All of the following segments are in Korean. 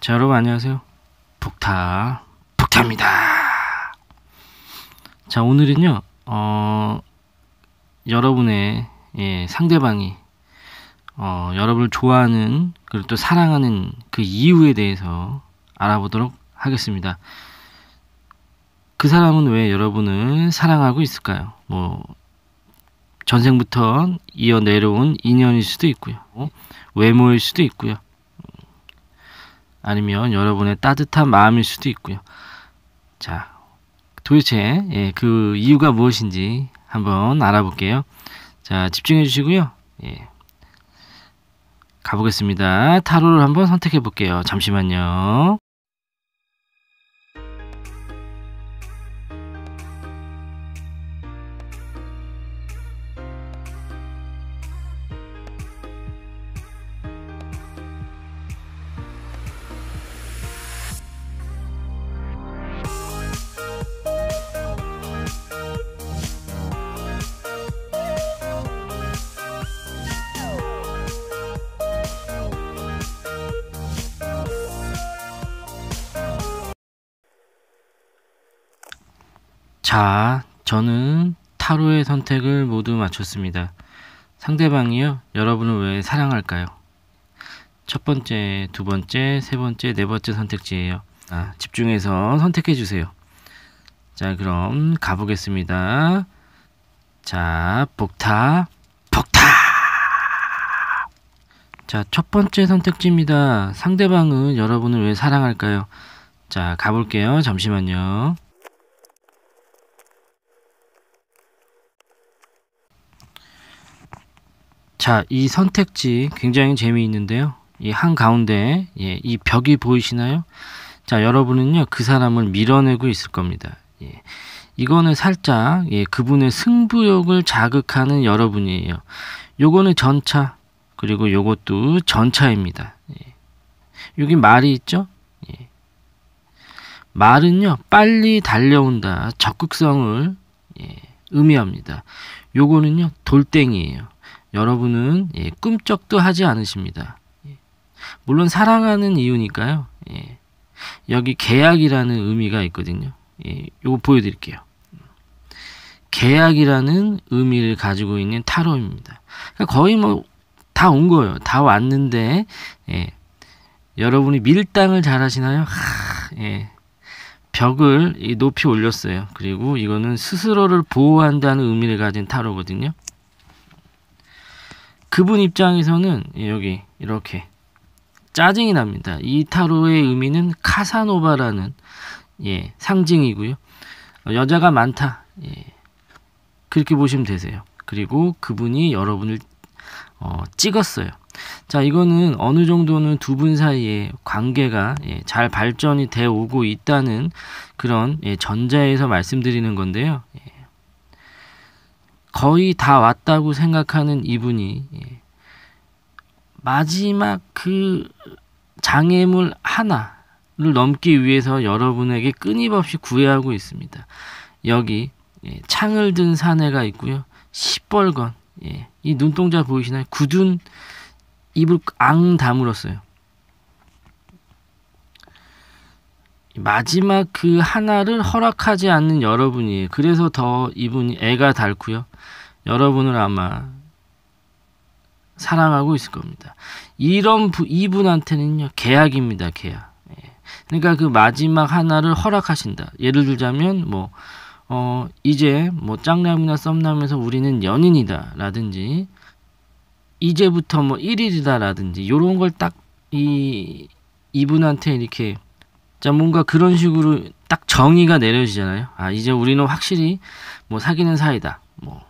자, 여러분 안녕하세요. 북타 북타입니다. 자, 오늘은요. 어 여러분의 예, 상대방이 어, 여러분을 좋아하는 그리고 또 사랑하는 그 이유에 대해서 알아보도록 하겠습니다. 그 사람은 왜 여러분을 사랑하고 있을까요? 뭐 전생부터 이어 내려온 인연일 수도 있고요. 어? 외모일 수도 있고요. 아니면 여러분의 따뜻한 마음일 수도 있고요. 자, 도대체 예, 그 이유가 무엇인지 한번 알아볼게요. 자, 집중해 주시고요. 예. 가보겠습니다. 타로를 한번 선택해 볼게요. 잠시만요. 자, 저는 타로의 선택을 모두 마쳤습니다. 상대방이요? 여러분을 왜 사랑할까요? 첫 번째, 두 번째, 세 번째, 네 번째 선택지예요. 아, 집중해서 선택해 주세요. 자, 그럼 가보겠습니다. 자, 복타, 복타! 자, 첫 번째 선택지입니다. 상대방은 여러분을 왜 사랑할까요? 자, 가볼게요. 잠시만요. 자, 이 선택지 굉장히 재미있는데요. 이 한 가운데 예, 이 벽이 보이시나요? 자, 여러분은요 그 사람을 밀어내고 있을 겁니다. 예, 이거는 살짝 예, 그분의 승부욕을 자극하는 여러분이에요. 요거는 전차 그리고 요것도 전차입니다. 예, 여기 말이 있죠? 예, 말은요 빨리 달려온다 적극성을 예, 의미합니다. 요거는요 돌덩이에요. 여러분은 예, 꿈쩍도 하지 않으십니다. 예. 물론 사랑하는 이유니까요. 예. 여기 계약이라는 의미가 있거든요. 예, 요거 보여드릴게요. 계약이라는 의미를 가지고 있는 타로입니다. 그러니까 거의 뭐 다 온 거예요. 다 왔는데 예. 여러분이 밀당을 잘 하시나요? 하, 예. 벽을 높이 올렸어요. 그리고 이거는 스스로를 보호한다는 의미를 가진 타로거든요. 그분 입장에서는 예, 여기 이렇게 짜증이 납니다. 이 타로의 의미는 카사노바라는 예, 상징이고요. 어, 여자가 많다. 예, 그렇게 보시면 되세요. 그리고 그분이 여러분을 어, 찍었어요. 자, 이거는 어느 정도는 두 분 사이에 관계가 예, 잘 발전이 되어 오고 있다는 그런 예, 전자에서 말씀드리는 건데요. 예, 거의 다 왔다고 생각하는 이분이 예. 마지막 그 장애물 하나를 넘기 위해서 여러분에게 끊임없이 구애하고 있습니다. 여기 예, 창을 든 사내가 있고요. 시뻘건 예. 이 눈동자 보이시나요? 굳은 입을 앙 다물었어요. 마지막 그 하나를 허락하지 않는 여러분이 그래서 더 이분이 애가 닳고요. 여러분을 아마 사랑하고 있을 겁니다. 이런 부, 이분한테는요 계약입니다 계약. 예. 그러니까 그 마지막 하나를 허락하신다. 예를 들자면 뭐 어, 이제 뭐 짱남이나 썸남에서 우리는 연인이다 라든지 이제부터 뭐 1일이다 라든지 요런 걸 딱 이 이분한테 이렇게 자, 뭔가 그런 식으로 딱 정의가 내려지잖아요. 아, 이제 우리는 확실히 뭐 사귀는 사이다. 뭐.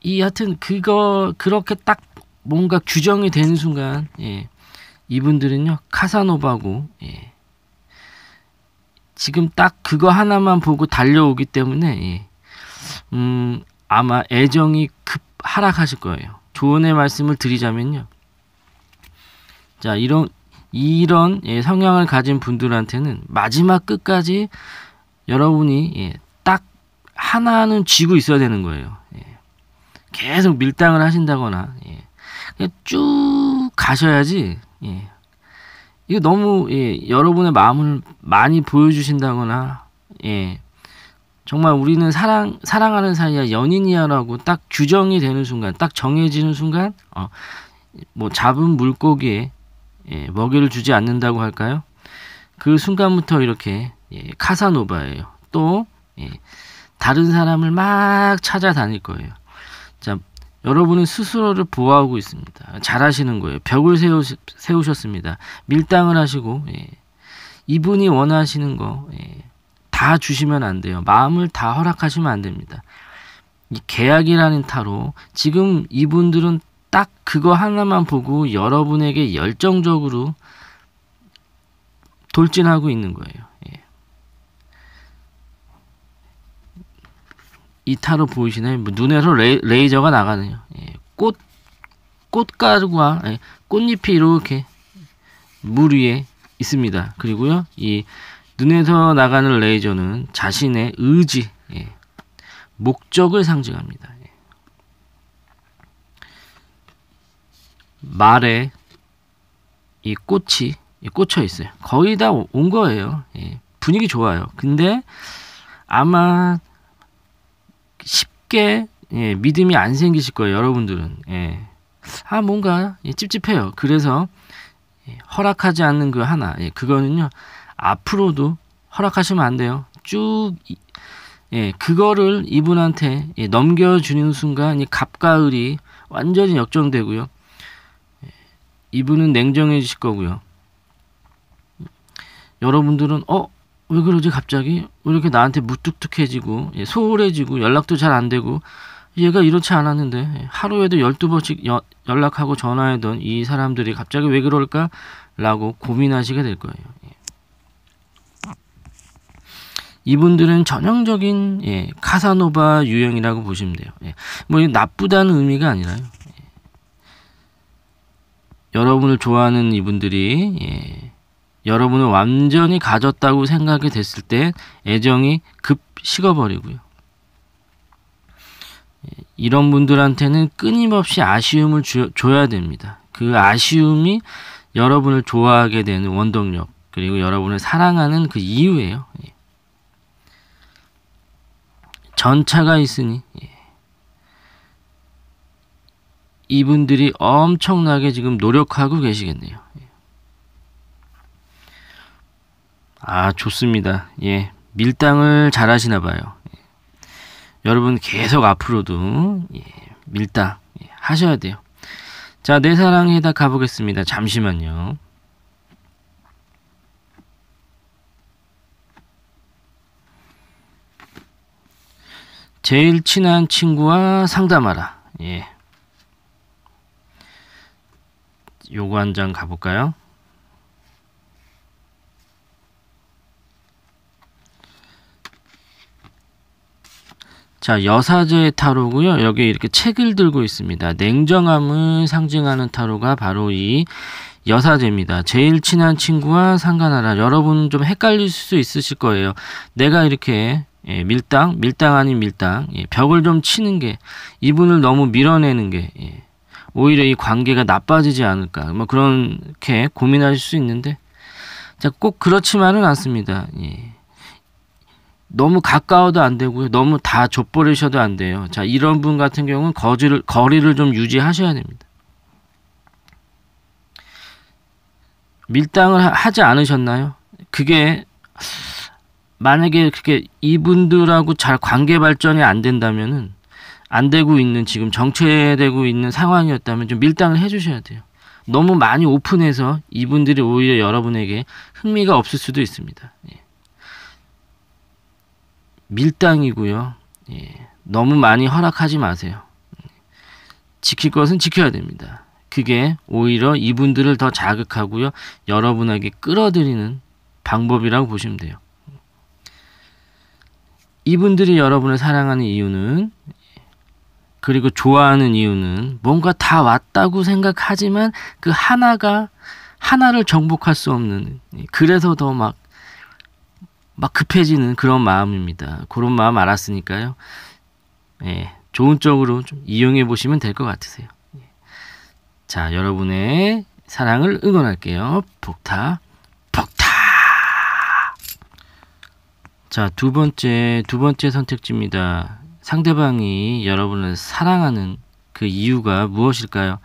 이 하여튼 그거 그렇게 딱 뭔가 규정이 되는 순간 예. 이분들은요. 카사노바고 예. 지금 딱 그거 하나만 보고 달려오기 때문에 예. 음, 아마 애정이 급 하락하실 거예요. 조언의 말씀을 드리자면요. 자, 이런 이런 예, 성향을 가진 분들한테는 마지막 끝까지 여러분이 예, 딱 하나는 쥐고 있어야 되는 거예요. 예. 계속 밀당을 하신다거나 예. 쭉 가셔야지 예. 이거 너무 예, 여러분의 마음을 많이 보여주신다거나 예. 정말 우리는 사랑 사랑하는 사이야 연인이야라고 딱 규정이 되는 순간 딱 정해지는 순간 어, 뭐 잡은 물고기에 예, 먹이를 주지 않는다고 할까요? 그 순간부터 이렇게 예, 카사노바예요. 또 예, 다른 사람을 막 찾아다닐 거예요. 자, 여러분은 스스로를 보호하고 있습니다. 잘하시는 거예요. 벽을 세우, 세우셨습니다. 밀당을 하시고 예, 이분이 원하시는 거. 예, 다 주시면 안 돼요. 마음을 다 허락하시면 안 됩니다. 이 계약이라는 타로 지금 이분들은 딱 그거 하나만 보고 여러분에게 열정적으로 돌진하고 있는 거예요. 예. 이타로 보이시나요? 뭐 눈에서 레이, 저가 나가네요. 예. 꽃 꽃가루와 예. 꽃잎이 이렇게 물 위에 있습니다. 그리고요, 이 눈에서 나가는 레이저는 자신의 의지, 예. 목적을 상징합니다. 말에 이 꽃이 꽂혀 있어요. 거의 다 온 거예요. 예, 분위기 좋아요. 근데 아마 쉽게 예, 믿음이 안 생기실 거예요. 여러분들은. 예. 아 뭔가 예, 찝찝해요. 그래서 예, 허락하지 않는 그 하나 예, 그거는요. 앞으로도 허락하시면 안 돼요. 쭉 예, 그거를 이분한테 넘겨주는 순간 이 갑가을이 완전히 역정되고요. 이분은 냉정해지실 거고요. 여러분들은 어? 왜 그러지 갑자기? 왜 이렇게 나한테 무뚝뚝해지고 예, 소홀해지고 연락도 잘 안 되고 얘가 이렇지 않았는데 예, 하루에도 12번씩 여, 연락하고 전화하던 이 사람들이 갑자기 왜 그럴까? 라고 고민하시게 될 거예요. 예. 이분들은 전형적인 예, 카사노바 유형이라고 보시면 돼요. 예, 뭐 나쁘다는 의미가 아니라요. 여러분을 좋아하는 이분들이 예, 여러분을 완전히 가졌다고 생각이 됐을 때 애정이 급 식어버리고요. 예, 이런 분들한테는 끊임없이 아쉬움을 주, 줘야 됩니다. 그 아쉬움이 여러분을 좋아하게 되는 원동력 그리고 여러분을 사랑하는 그 이유예요. 예. 전차가 있으니 예. 이분들이 엄청나게 지금 노력하고 계시겠네요. 예. 아, 좋습니다. 예. 밀당을 잘 하시나 봐요. 예. 여러분 계속 앞으로도 예, 밀당 예, 하셔야 돼요. 자, 내 사랑에다 가보겠습니다. 잠시만요. 제일 친한 친구와 상담하라. 예. 요거 한 장 가볼까요? 자, 여사제의 타로고요. 여기 이렇게 책을 들고 있습니다. 냉정함을 상징하는 타로가 바로 이 여사제입니다. 제일 친한 친구와 상관하라. 여러분 좀 헷갈릴 수 있으실 거예요. 내가 이렇게 예, 밀당, 밀당 아닌 밀당, 예, 벽을 좀 치는 게 이분을 너무 밀어내는 게 예. 오히려 이 관계가 나빠지지 않을까 뭐 그렇게 고민하실 수 있는데 자, 꼭 그렇지만은 않습니다. 예. 너무 가까워도 안 되고요. 너무 다 좁버리셔도 안 돼요. 자, 이런 분 같은 경우는 거리를, 거리를 좀 유지하셔야 됩니다. 밀당을 하지 않으셨나요? 그게 만약에 그렇게 이분들하고 잘 관계 발전이 안 된다면은 안 되고 있는 지금 정체되고 있는 상황이었다면 좀 밀당을 해주셔야 돼요. 너무 많이 오픈해서 이분들이 오히려 여러분에게 흥미가 없을 수도 있습니다. 예. 밀당이고요. 예. 너무 많이 허락하지 마세요. 지킬 것은 지켜야 됩니다. 그게 오히려 이분들을 더 자극하고요. 여러분에게 끌어들이는 방법이라고 보시면 돼요. 이분들이 여러분을 사랑하는 이유는 그리고 좋아하는 이유는 뭔가 다 왔다고 생각하지만 그 하나가 하나를 정복할 수 없는 예, 그래서 더 막 막 급해지는 그런 마음입니다. 그런 마음 알았으니까요. 예, 좋은 쪽으로 좀 이용해 보시면 될 것 같으세요. 예. 자, 여러분의 사랑을 응원할게요. 폭타, 폭타. 자, 두 번째 두 번째 선택지입니다. 상대방이 여러분을 사랑하는 그 이유가 무엇일까요?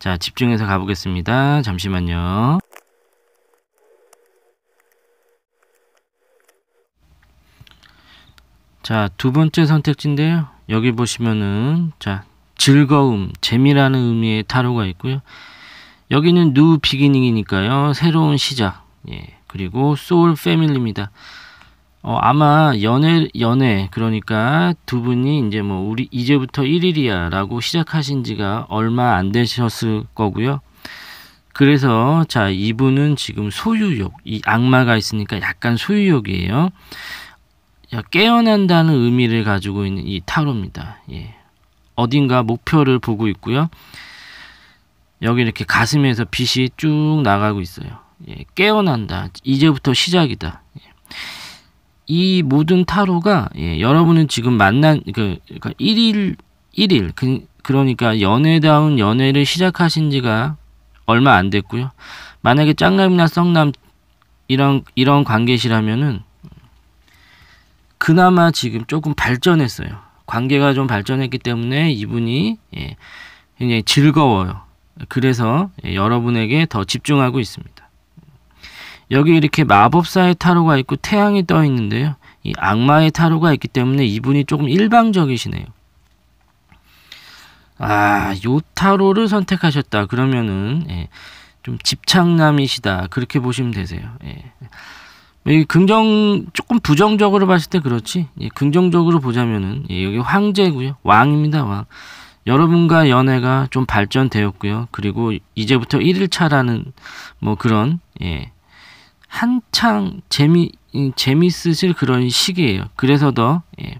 자, 집중해서 가보겠습니다. 잠시만요. 자, 두 번째 선택지인데요. 여기 보시면은, 자, 즐거움, 재미라는 의미의 타로가 있고요. 여기는 뉴 비기닝이니까요. 새로운 시작. 예. 그리고 소울 패밀리입니다. 어, 아마 연애 연애 그러니까 두 분이 이제 뭐 우리 이제부터 1일이야라고 시작하신 지가 얼마 안 되셨을 거고요. 그래서 자 이분은 지금 소유욕 이 악마가 있으니까 약간 소유욕이에요. 깨어난다는 의미를 가지고 있는 이 타로입니다. 예. 어딘가 목표를 보고 있고요. 여기 이렇게 가슴에서 빛이 쭉 나가고 있어요. 예. 깨어난다. 이제부터 시작이다. 예. 이 모든 타로가 예, 여러분은 지금 만난 그 그러니까 1일 1일 그, 그러니까 연애다운 연애를 시작하신 지가 얼마 안 됐고요. 만약에 짱남이나 썩남 이런 이런 관계시라면은 그나마 지금 조금 발전했어요. 관계가 좀 발전했기 때문에 이분이 예, 굉장히 즐거워요. 그래서 예, 여러분에게 더 집중하고 있습니다. 여기 이렇게 마법사의 타로가 있고 태양이 떠 있는데요. 이 악마의 타로가 있기 때문에 이분이 조금 일방적이시네요. 아, 요 타로를 선택하셨다. 그러면은 예, 좀 집착남이시다. 그렇게 보시면 되세요. 예. 뭐 긍정 조금 부정적으로 봤을 때 그렇지 예, 긍정적으로 보자면은 예, 여기 황제고요 왕입니다 왕 여러분과 연애가 좀 발전되었고요 그리고 이제부터 1일차라는 뭐 그런 예, 한창 재미 재미있으실 그런 시기예요. 그래서 더 예,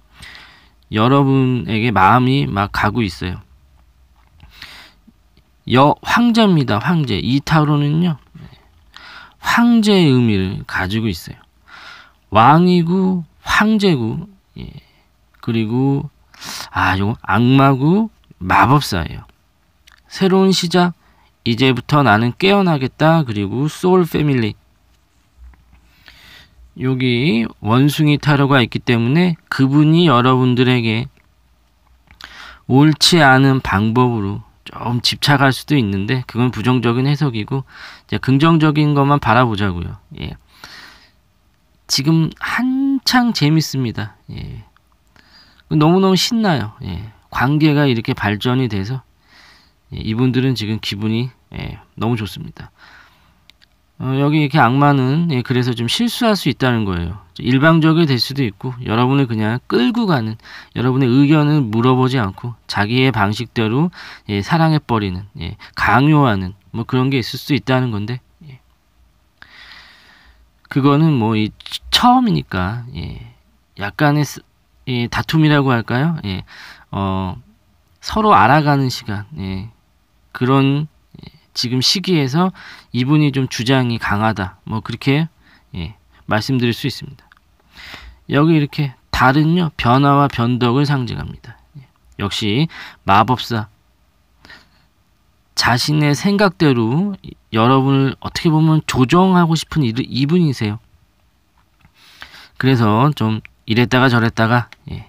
여러분에게 마음이 막 가고 있어요. 여 황제입니다. 황제 이 타로는요 황제의 의미를 가지고 있어요. 왕이고 황제고 예, 그리고 아요 악마고 마법사예요. 새로운 시작 이제부터 나는 깨어나겠다 그리고 소울 패밀리 여기 원숭이 타로가 있기 때문에 그분이 여러분들에게 옳지 않은 방법으로 좀 집착할 수도 있는데 그건 부정적인 해석이고 이제 긍정적인 것만 바라보자고요. 예. 지금 한창 재밌습니다. 예. 너무너무 신나요. 예. 관계가 이렇게 발전이 돼서 예, 이분들은 지금 기분이 예. 너무 좋습니다. 어, 여기 이렇게 악마는 예, 그래서 좀 실수할 수 있다는 거예요. 일방적이 될 수도 있고 여러분을 그냥 끌고 가는 여러분의 의견을 물어보지 않고 자기의 방식대로 예, 사랑해 버리는 예, 강요하는 뭐 그런 게 있을 수 있다는 건데 예. 그거는 뭐 이 처음이니까 예, 약간의 스, 예, 다툼이라고 할까요? 예, 어, 서로 알아가는 시간 예, 그런 지금 시기에서 이분이 좀 주장이 강하다. 뭐 그렇게 예, 말씀드릴 수 있습니다. 여기 이렇게 달은요 변화와 변덕을 상징합니다. 예, 역시 마법사 자신의 생각대로 여러분을 어떻게 보면 조정하고 싶은 이분이세요. 그래서 좀 이랬다가 저랬다가 예,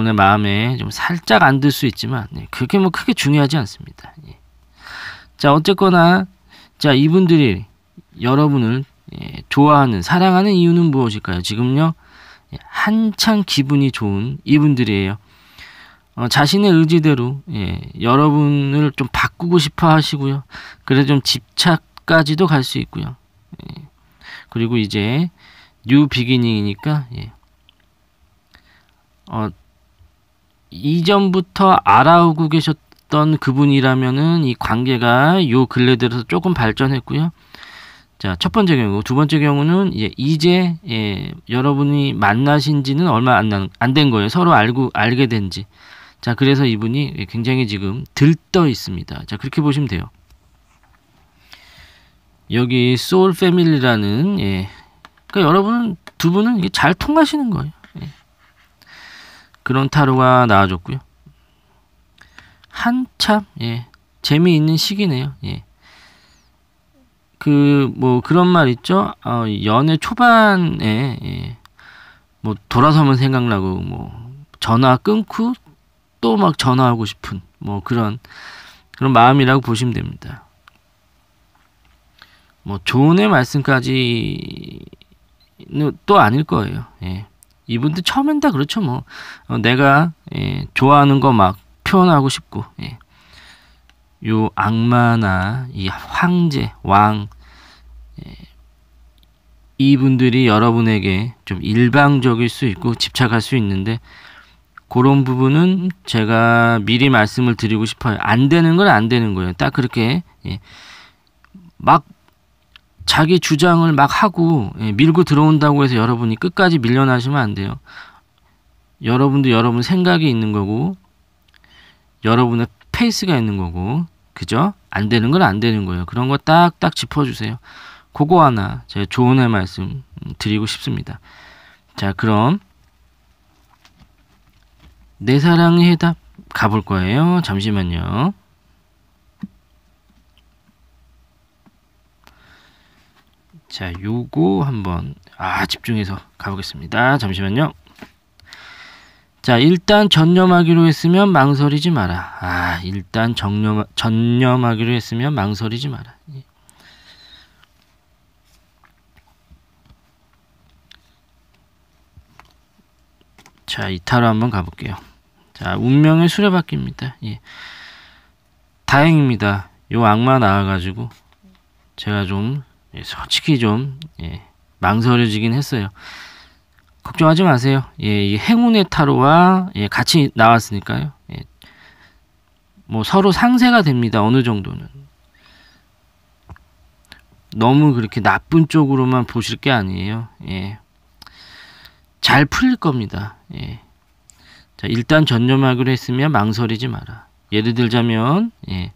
여러분의 마음에 좀 살짝 안 들 수 있지만 예, 그게 뭐 크게 중요하지 않습니다. 예. 자, 어쨌거나 자, 이분들이 여러분을 예, 좋아하는, 사랑하는 이유는 무엇일까요? 지금요, 예, 한창 기분이 좋은 이분들이에요. 어, 자신의 의지대로 예, 여러분을 좀 바꾸고 싶어 하시고요. 그래좀 집착까지도 갈 수 있고요. 예. 그리고 이제 뉴 비기닝이니까 예. 어, 이전부터 알아오고 계셨 있던 그분이라면은 이 관계가 요 근래 들어서 조금 발전했고요. 자, 첫 번째 경우, 두 번째 경우는 이제, 이제 예, 여러분이 만나신 지는 얼마 안 된 거예요. 서로 알고 알게 된 지. 자, 그래서 이분이 굉장히 지금 들떠 있습니다. 자, 그렇게 보시면 돼요. 여기 소울 패밀리라는 예. 그러니까 여러분은 두 분은 잘 통하시는 거예요. 예. 그런 타로가 나와줬고요. 한참 예, 재미있는 시기네요. 예. 그 뭐 그런 말 있죠. 어, 연애 초반에 예, 뭐 돌아서면 생각나고 뭐 전화 끊고 또 막 전화하고 싶은 뭐 그런 그런 마음이라고 보시면 됩니다. 뭐좋은의 말씀까지는 또 아닐 거예요. 예. 이분들 처음엔 다 그렇죠 뭐 어, 내가 예, 좋아하는 거막 표현하고 싶고 예. 요 악마나 이 황제 왕 예. 이분들이 여러분에게 좀 일방적일 수 있고 집착할 수 있는데 그런 부분은 제가 미리 말씀을 드리고 싶어요. 안 되는 건 안 되는 거예요. 딱 그렇게 예. 막 자기 주장을 막 하고 예, 밀고 들어온다고 해서 여러분이 끝까지 밀려나시면 안 돼요. 여러분도 여러분 생각이 있는 거고 여러분의 페이스가 있는 거고 그죠? 안 되는 건 안 되는 거예요. 그런 거 딱딱 짚어주세요. 그거 하나 제가 조언의 말씀 드리고 싶습니다. 자 그럼 내 사랑의 해답 가볼 거예요. 잠시만요. 자 요거 한번 아 집중해서 가보겠습니다. 잠시만요. 자, 일단 전념하기로 했으면 망설이지 마라. 아, 일단 정념, 전념하기로 했으면 망설이지 마라. 예. 자, 이타로 한번 가볼게요. 자, 운명의 수레바퀴입니다. 예. 다행입니다. 요 악마 나와가지고 제가 좀 예, 솔직히 좀 예, 망설여지긴 했어요. 걱정하지 마세요. 예, 이 행운의 타로와 예, 같이 나왔으니까요. 예, 뭐 서로 상쇄가 됩니다. 어느 정도는. 너무 그렇게 나쁜 쪽으로만 보실 게 아니에요. 예. 잘 풀릴 겁니다. 예. 자, 일단 전념하기로 했으면 망설이지 마라. 예를 들자면, 예.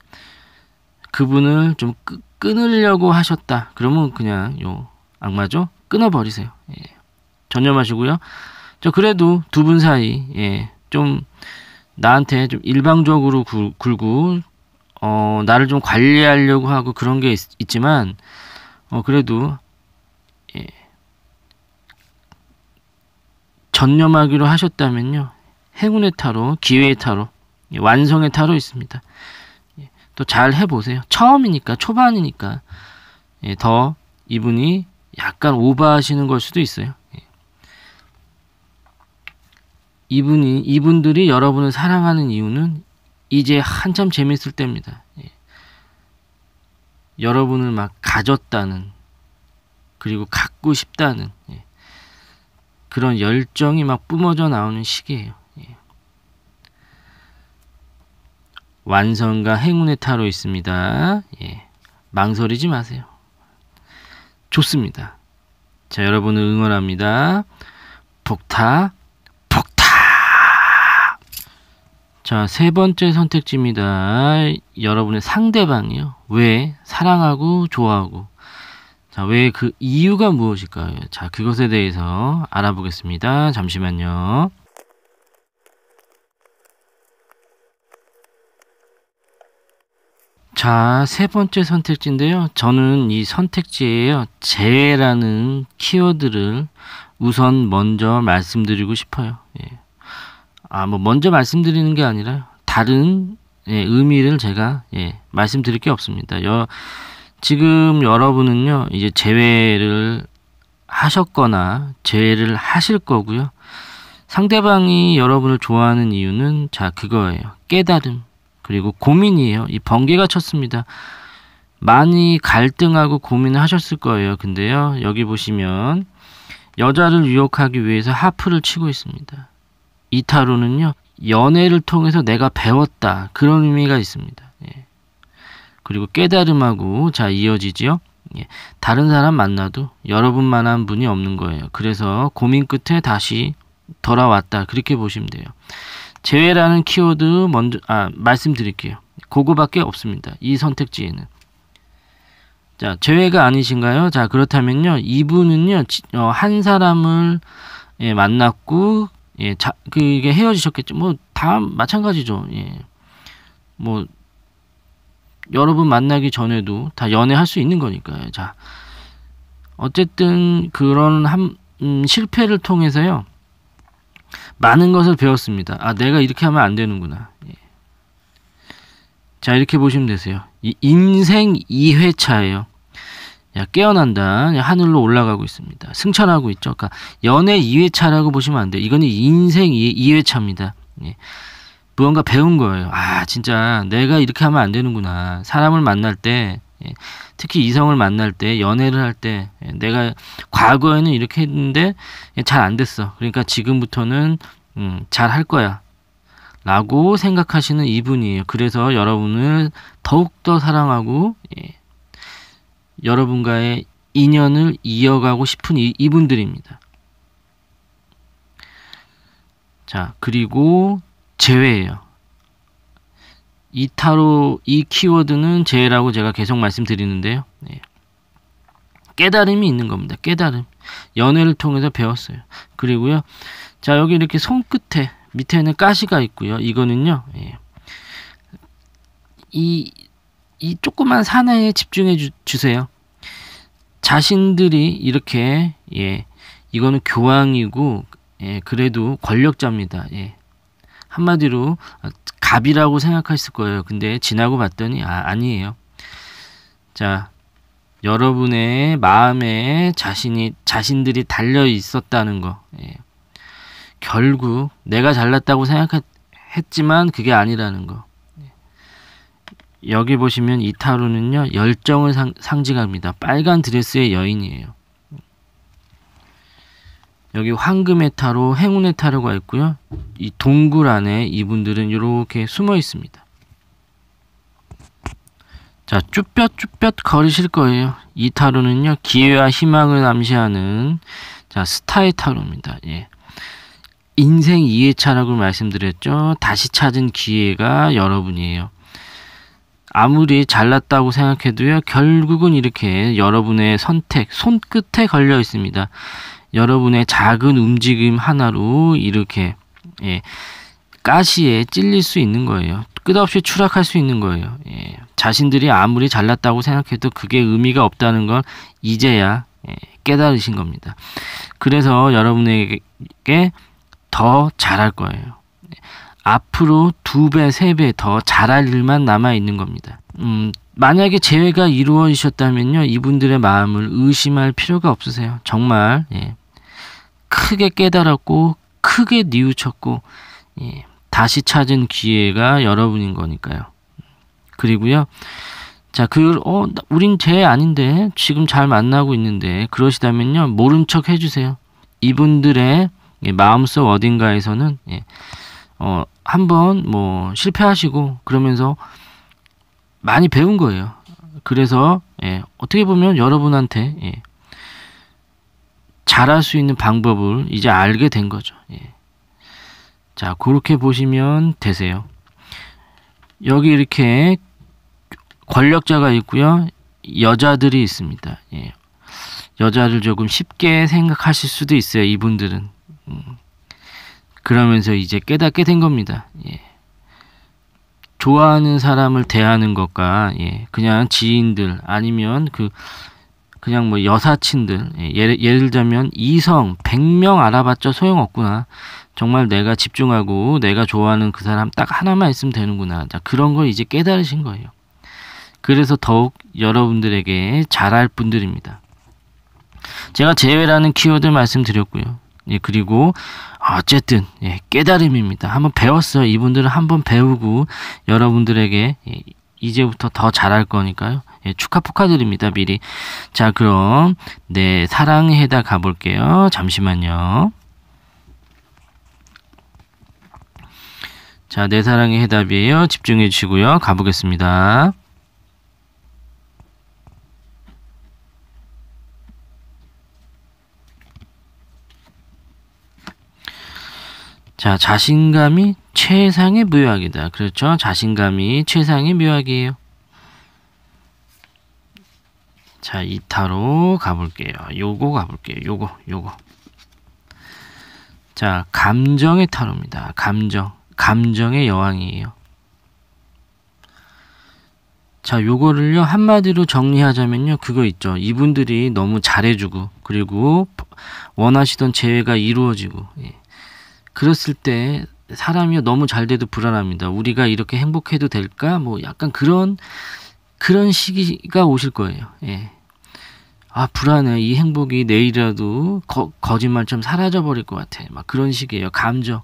그분을 좀 끊으려고 하셨다. 그러면 그냥 요 악마죠? 끊어버리세요. 예. 전념하시고요. 저 그래도 두 분 사이 예, 좀 나한테 좀 일방적으로 굴, 굴고 어, 나를 좀 관리하려고 하고 그런 게 있, 지만 어, 그래도 예, 전념하기로 하셨다면요. 행운의 타로, 기회의 타로, 예, 완성의 타로 있습니다. 예, 또 잘 해보세요. 처음이니까, 초반이니까 예, 더 이분이 약간 오버하시는 걸 수도 있어요. 이분이 이분들이 여러분을 사랑하는 이유는 이제 한참 재밌을 때입니다. 예. 여러분을 막 가졌다는 그리고 갖고 싶다는 예. 그런 열정이 막 뿜어져 나오는 시기예요. 예. 완성과 행운의 타로 있습니다. 예. 망설이지 마세요. 좋습니다. 자, 여러분을 응원합니다. 복타 자, 세 번째 선택지입니다. 여러분의 상대방이요. 왜 사랑하고 좋아하고. 자, 왜 그 이유가 무엇일까요? 자, 그것에 대해서 알아보겠습니다. 잠시만요. 자, 세 번째 선택지인데요. 저는 이 선택지에요. 재라는 키워드를 우선 먼저 말씀드리고 싶어요. 예. 아, 뭐 먼저 말씀드리는 게 아니라 다른 예, 의미를 제가 예, 말씀드릴 게 없습니다. 여, 지금 여러분은요, 이제 제외를 하셨거나 제외를 하실 거고요. 상대방이 여러분을 좋아하는 이유는 자, 그거예요. 깨달음. 그리고 고민이에요. 이 번개가 쳤습니다. 많이 갈등하고 고민을 하셨을 거예요. 근데요, 여기 보시면 여자를 유혹하기 위해서 하프를 치고 있습니다. 이타로는요, 연애를 통해서 내가 배웠다. 그런 의미가 있습니다. 예. 그리고 깨달음하고 자 이어지지요. 예. 다른 사람 만나도 여러분만한 분이 없는 거예요. 그래서 고민 끝에 다시 돌아왔다. 그렇게 보시면 돼요. 제외라는 키워드 먼저 아 말씀드릴게요. 그거밖에 없습니다. 이 선택지에는. 자, 제외가 아니신가요? 자, 그렇다면요. 이분은요. 어, 한 사람을 예, 만났고 예, 자, 그게 헤어지셨겠죠. 뭐, 다 마찬가지죠. 예. 뭐, 여러분 만나기 전에도 다 연애할 수 있는 거니까요. 자, 어쨌든 그런 한, 음, 실패를 통해서요. 많은 것을 배웠습니다. 아, 내가 이렇게 하면 안 되는구나. 예. 자, 이렇게 보시면 되세요. 이 인생 2회차예요. 깨어난다. 하늘로 올라가고 있습니다. 승천하고 있죠. 그러니까 연애 2회차라고 보시면 안 돼요. 이거는 인생 2회차입니다. 예. 무언가 배운 거예요. 아, 진짜 내가 이렇게 하면 안 되는구나. 사람을 만날 때, 예. 특히 이성을 만날 때, 연애를 할 때, 예. 내가 과거에는 이렇게 했는데 예, 잘안 됐어. 그러니까 지금부터는 음, 잘할 거야. 라고 생각하시는 이분이에요. 그래서 여러분을 더욱더 사랑하고, 예. 여러분과의 인연을 이어가고 싶은 이, 이분들입니다. 자, 그리고 제외예요. 이타로 이 키워드는 제외라고 제가 계속 말씀드리는데요. 네. 깨달음이 있는 겁니다. 깨달음. 연애를 통해서 배웠어요. 그리고요. 자, 여기 이렇게 손끝에 밑에는 가시가 있고요. 이거는요. 예. 이이 조그만 산에 집중해 주, 세요 자신들이 이렇게 예 이거는 교황이고 예 그래도 권력자입니다. 예 한마디로 갑이라고 생각했을 거예요. 근데 지나고 봤더니 아, 아니에요. 자 여러분의 마음에 자신이 자신들이 달려 있었다는 거. 예. 결국 내가 잘났다고 생각했지만 그게 아니라는 거. 여기 보시면 이타루는요 열정을 상, 상징합니다. 빨간 드레스의 여인이에요. 여기 황금의 타로, 행운의 타로가 있고요. 이 동굴 안에 이분들은 이렇게 숨어 있습니다. 자, 쭈뼛쭈뼛 거리실 거예요. 이 타로는요, 기회와 희망을 암시하는 자 스타의 타로입니다. 예. 인생 2회차라고 말씀드렸죠. 다시 찾은 기회가 여러분이에요. 아무리 잘났다고 생각해도요, 결국은 이렇게 여러분의 선택, 손끝에 걸려 있습니다. 여러분의 작은 움직임 하나로 이렇게, 예, 가시에 찔릴 수 있는 거예요. 끝없이 추락할 수 있는 거예요. 예, 자신들이 아무리 잘났다고 생각해도 그게 의미가 없다는 건 이제야 예, 깨달으신 겁니다. 그래서 여러분에게 더 잘할 거예요. 앞으로 두 배, 세 배 더 잘할 일만 남아 있는 겁니다. 음, 만약에 재회가 이루어지셨다면요, 이분들의 마음을 의심할 필요가 없으세요. 정말, 예, 크게 깨달았고, 크게 뉘우쳤고, 예, 다시 찾은 기회가 여러분인 거니까요. 그리고요, 자, 그, 어, 우린 제 아닌데, 지금 잘 만나고 있는데, 그러시다면요, 모른 척 해주세요. 이분들의 예, 마음속 어딘가에서는, 예, 어, 한번 뭐 실패하시고 그러면서 많이 배운 거예요. 그래서 예, 어떻게 보면 여러분한테 예, 잘할 수 있는 방법을 이제 알게 된 거죠. 예. 자, 그렇게 보시면 되세요. 여기 이렇게 권력자가 있고요. 여자들이 있습니다. 예. 여자를 조금 쉽게 생각하실 수도 있어요. 이분들은. 음. 그러면서 이제 깨닫게 된 겁니다. 예. 좋아하는 사람을 대하는 것과 예. 그냥 지인들 아니면 그 그냥 뭐 여사친들 예. 예를, 예를 들면 이성 100명 알아봤자 소용없구나. 정말 내가 집중하고 내가 좋아하는 그 사람 딱 하나만 있으면 되는구나. 자, 그런 걸 이제 깨달으신 거예요. 그래서 더욱 여러분들에게 잘할 분들입니다. 제가 제외라는 키워드 말씀드렸고요. 예, 그리고 어쨌든 예, 깨달음입니다. 한번 배웠어요. 이분들은 한번 배우고 여러분들에게 예, 이제부터 더 잘할 거니까요. 예, 축하 포카드립니다 미리. 자 그럼 네 사랑해다 가볼게요. 잠시만요. 자, 내 네 사랑의 해답이에요. 집중해 주시고요. 가보겠습니다. 자, 자신감이 최상의 묘약이다. 그렇죠? 자신감이 최상의 묘약이에요. 자, 이타로 가볼게요. 요거 가볼게요. 요거, 요거. 자, 감정의 타로입니다. 감정. 감정의 여왕이에요. 자, 요거를요, 한마디로 정리하자면요, 그거 있죠. 이분들이 너무 잘해주고, 그리고 원하시던 재회가 이루어지고, 예. 그랬을 때 사람이 너무 잘 돼도 불안합니다. 우리가 이렇게 행복해도 될까? 뭐 약간 그런 그런 시기가 오실 거예요. 예. 아 불안해 이 행복이 내일이라도 거, 짓말처럼 사라져 버릴 것 같아 막 그런 식이에요 감정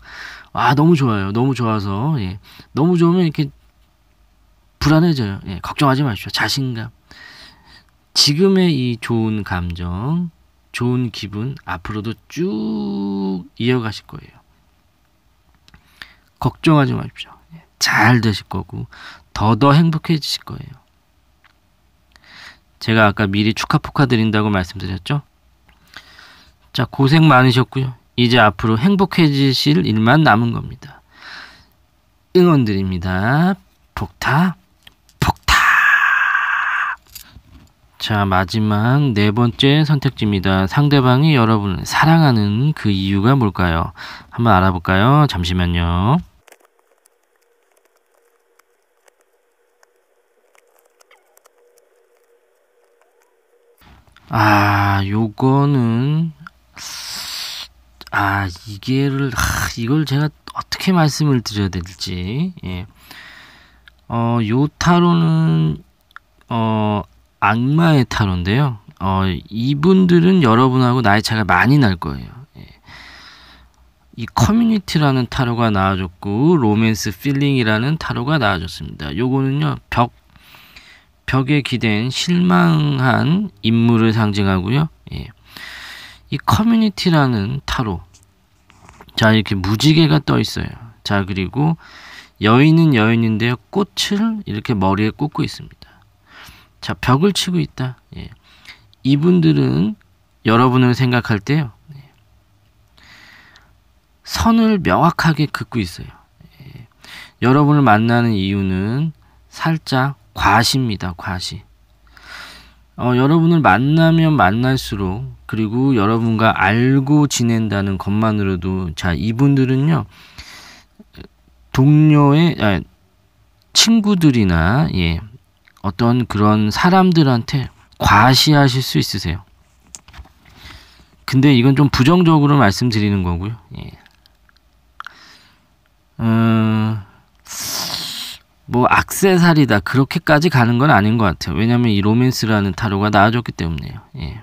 아 너무 좋아요 너무 좋아서 예. 너무 좋으면 이렇게 불안해져요 예. 걱정하지 마십시오 자신감 지금의 이 좋은 감정 좋은 기분 앞으로도 쭉 이어가실 거예요 걱정하지 마십시오. 예, 잘 되실 거고 더더 행복해지실 거예요. 제가 아까 미리 축하 포카 드린다고 말씀드렸죠? 자, 고생 많으셨고요. 이제 앞으로 행복해지실 일만 남은 겁니다. 응원드립니다. 폭탑 자 마지막 네 번째 선택지입니다. 상대방이 여러분을 사랑하는 그 이유가 뭘까요? 한번 알아볼까요? 잠시만요. 아 요거는 아 이게를 아, 이걸 제가 어떻게 말씀을 드려야 될지 예. 어, 요 타로는 어, 악마의 타로인데요. 어, 이분들은 여러분하고 나이 차가 많이 날 거예요. 예. 이 커뮤니티라는 타로가 나와줬고 로맨스 필링이라는 타로가 나와줬습니다. 요거는요 벽 벽에 기댄 실망한 인물을 상징하고요. 예. 이 커뮤니티라는 타로 자 이렇게 무지개가 떠 있어요. 자 그리고 여인은 여인인데요 꽃을 이렇게 머리에 꽂고 있습니다. 자, 벽을 치고 있다. 예. 이분들은 여러분을 생각할 때요. 예. 선을 명확하게 긋고 있어요. 예. 여러분을 만나는 이유는 살짝 과시입니다. 과시. 어, 여러분을 만나면 만날수록 그리고 여러분과 알고 지낸다는 것만으로도 자 이분들은요 동료의 아, 친구들이나 예 어떤 그런 사람들한테 과시하실 수 있으세요. 근데 이건 좀 부정적으로 말씀드리는 거고요. 예. 음, 뭐 악세사리다 그렇게까지 가는 건 아닌 것 같아요. 왜냐하면 이 로맨스라는 타로가 나와줬기 때문에요. 예.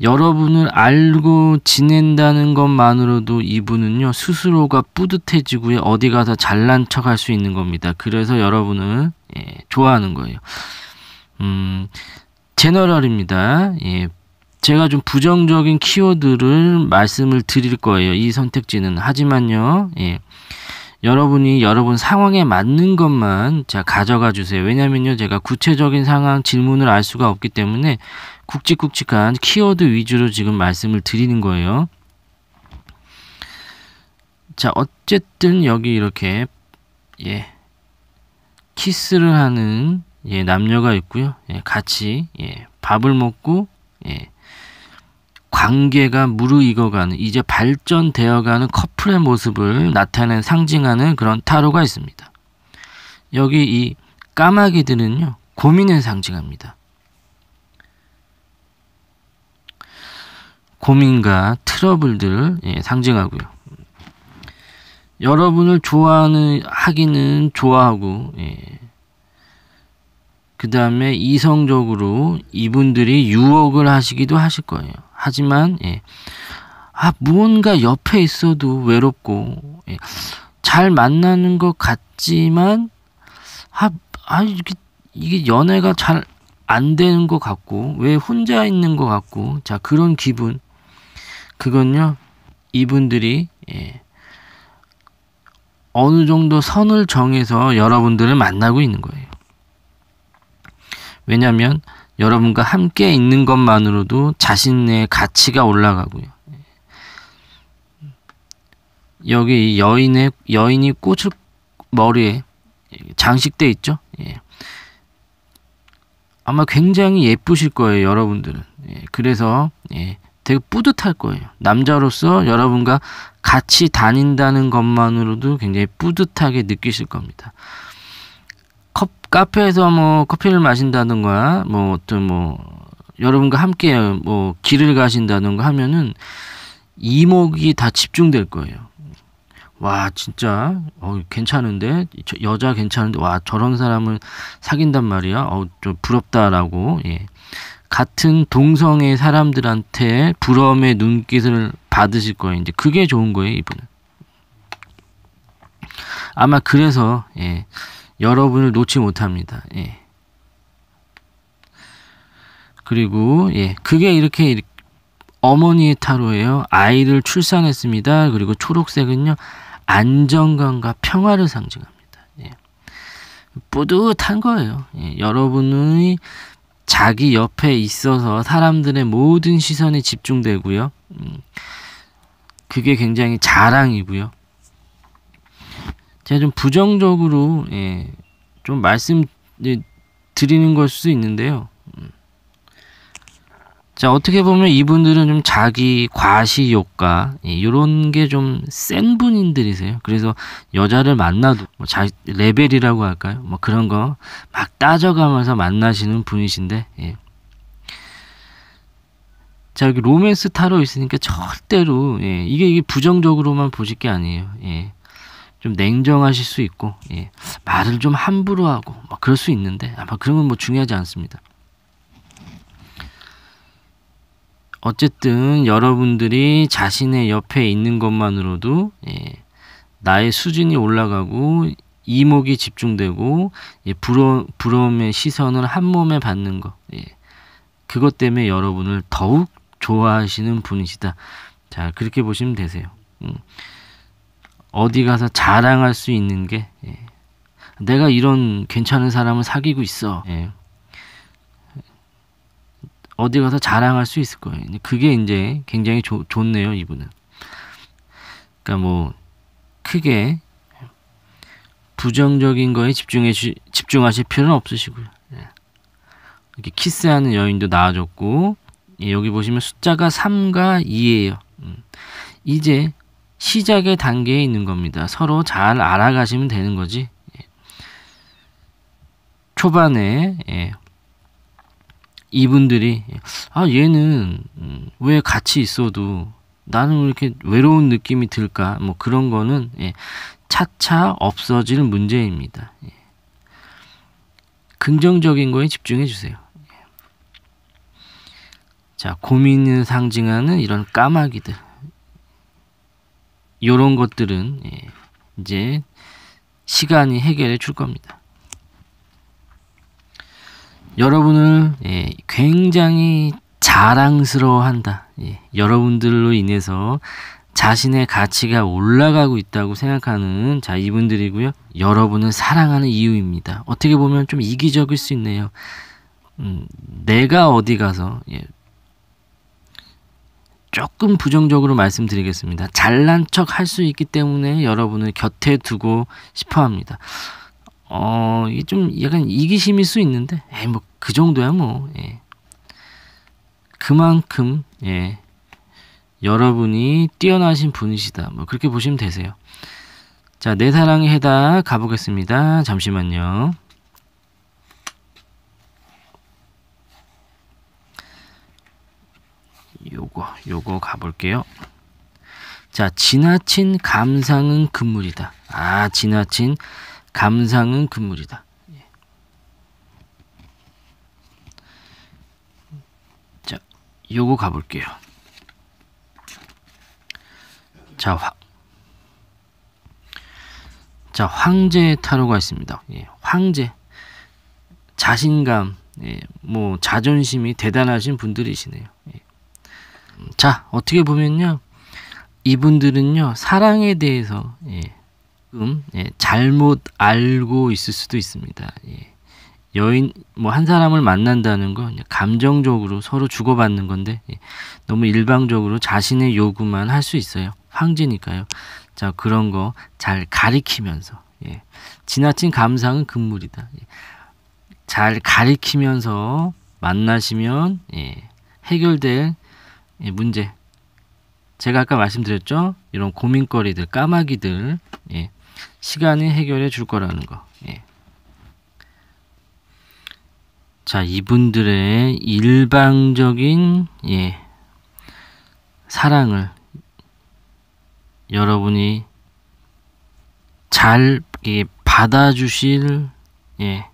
여러분을 알고 지낸다는 것만으로도 이분은요, 스스로가 뿌듯해지고요, 어디 가서 잘난 척할 수 있는 겁니다. 그래서 여러분을 예, 좋아하는 거예요. 음, 제너럴입니다. 예, 제가 좀 부정적인 키워드를 말씀을 드릴 거예요. 이 선택지는. 하지만요, 예, 여러분이 여러분 상황에 맞는 것만 제가 가져가 주세요. 왜냐면요, 제가 구체적인 상황 질문을 알 수가 없기 때문에 굵직굵직한 키워드 위주로 지금 말씀을 드리는 거예요. 자, 어쨌든 여기 이렇게 예. 키스를 하는 예, 남녀가 있고요. 예, 같이 예, 밥을 먹고 예. 관계가 무르익어가는 이제 발전되어가는 커플의 모습을 나타낸 상징하는 그런 타로가 있습니다. 여기 이 까마귀들은요 고민을 상징합니다. 고민과 트러블들을 예, 상징하고요. 여러분을 좋아하는 하기는 좋아하고 예. 그 다음에 이성적으로 이분들이 유혹을 하시기도 하실 거예요. 하지만 예. 아 무언가 옆에 있어도 외롭고 예. 잘 만나는 것 같지만 아, 아 이게 이게 연애가 잘 안 되는 것 같고 왜 혼자 있는 것 같고 자 그런 기분 그건요, 이분들이, 예, 어느 정도 선을 정해서 여러분들을 만나고 있는 거예요. 왜냐하면 여러분과 함께 있는 것만으로도 자신의 가치가 올라가고요. 여기 여인의 여인이 꽃을 머리에 장식돼 있죠. 예. 아마 굉장히 예쁘실 거예요, 여러분들은. 예. 그래서 예. 되게 뿌듯할 거예요. 남자로서 여러분과 같이 다닌다는 것만으로도 굉장히 뿌듯하게 느끼실 겁니다. 컵, 카페에서 뭐 커피를 마신다든가 뭐 어떤 뭐 여러분과 함께 뭐 길을 가신다든가 하면은 이목이 다 집중될 거예요. 와 진짜 어 괜찮은데 여자 괜찮은데 와 저런 사람을 사귄단 말이야. 어 좀 부럽다라고 예. 같은 동성애 사람들한테 부러움의 눈길을 받으실 거예요. 이제 그게 좋은 거예요, 이분은. 아마 그래서 예, 여러분을 놓지 못합니다. 예. 그리고 예, 그게 이렇게 어머니의 타로예요. 아이를 출산했습니다. 그리고 초록색은요. 안정감과 평화를 상징합니다. 예. 뿌듯한 거예요. 예, 여러분의 자기 옆에 있어서 사람들의 모든 시선이 집중되고요. 음, 그게 굉장히 자랑이고요. 제가 좀 부정적으로 예, 좀 말씀 예, 드리는 걸 수도 있는데요. 자, 어떻게 보면 이분들은 좀 자기 과시욕과 이런 예, 게좀 센 분인들이세요. 그래서 여자를 만나도 뭐 자, 레벨이라고 할까요? 뭐 그런 거 막 따져가면서 만나시는 분이신데, 예. 자, 여기 로맨스 타로 있으니까 절대로, 예. 이게, 이게 부정적으로만 보실 게 아니에요. 예. 좀 냉정하실 수 있고, 예. 말을 좀 함부로 하고, 막 그럴 수 있는데, 아마 그런 건 뭐 중요하지 않습니다. 어쨌든 여러분들이 자신의 옆에 있는 것만으로도 예, 나의 수준이 올라가고 이목이 집중되고 예, 부러, 부러움의 시선을 한 몸에 받는 것 예, 그것 때문에 여러분을 더욱 좋아하시는 분이시다. 자 그렇게 보시면 되세요. 음, 어디 가서 자랑할 수 있는 게 예, 내가 이런 괜찮은 사람을 사귀고 있어. 예, 어디 가서 자랑할 수 있을 거예요. 그게 이제 굉장히 조, 좋네요, 이분은. 그러니까 뭐 크게 부정적인 거에 집중해 주, 집중하실 필요는 없으시고요. 예. 이렇게 키스하는 여인도 나와줬고 예, 여기 보시면 숫자가 3과 2예요. 음. 이제 시작의 단계에 있는 겁니다. 서로 잘 알아가시면 되는 거지. 예. 초반에 이분들이 아 얘는 음, 왜 같이 있어도 나는 왜 이렇게 외로운 느낌이 들까 뭐 그런 거는 예, 차차 없어질 문제입니다. 예. 긍정적인 거에 집중해 주세요. 예. 자 고민을 상징하는 이런 까마귀들 이런 것들은 예, 이제 시간이 해결해 줄 겁니다. 여러분을 예, 굉장히 자랑스러워한다. 예, 여러분들로 인해서 자신의 가치가 올라가고 있다고 생각하는 자 이분들이고요. 여러분을 사랑하는 이유입니다. 어떻게 보면 좀 이기적일 수 있네요. 음, 내가 어디 가서 예, 조금 부정적으로 말씀드리겠습니다. 잘난 척 할 수 있기 때문에 여러분을 곁에 두고 싶어 합니다. 어, 이게 좀 약간 이기심일 수 있는데, 에이, 뭐, 그 정도야, 뭐, 예. 그만큼, 예. 여러분이 뛰어나신 분이시다. 뭐, 그렇게 보시면 되세요. 자, 내 사랑의 해다 가보겠습니다. 잠시만요. 요거, 요거 가볼게요. 자, 지나친 감상은 금물이다. 아, 지나친 감상은 금물이다. 예. 자, 요거 가볼게요. 자, 화, 자 황제 타로가 있습니다. 예, 황제 자신감, 예, 뭐 자존심이 대단하신 분들이시네요. 예. 음, 자 어떻게 보면요, 이분들은요 사랑에 대해서 예, 조금 음, 예, 잘못 알고 있을 수도 있습니다. 예. 여인 뭐 한 사람을 만난다는 건 감정적으로 서로 주고받는 건데 예. 너무 일방적으로 자신의 요구만 할 수 있어요. 황제니까요. 자 그런 거 잘 가리키면서 예. 지나친 감상은 금물이다. 예. 잘 가리키면서 만나시면 예. 해결될 예, 문제 제가 아까 말씀드렸죠 이런 고민거리들 까마귀들 예. 시간이 해결해 줄 거라는 거. 예. 자, 이분들의 일방적인 예, 사랑을 여러분이 잘 예, 받아주실 예,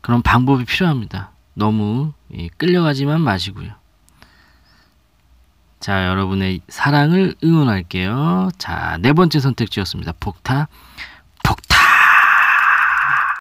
그런 방법이 필요합니다. 너무 예, 끌려가지만 마시고요. 자, 여러분의 사랑을 응원할게요. 자, 네 번째 선택지였습니다. 폭타.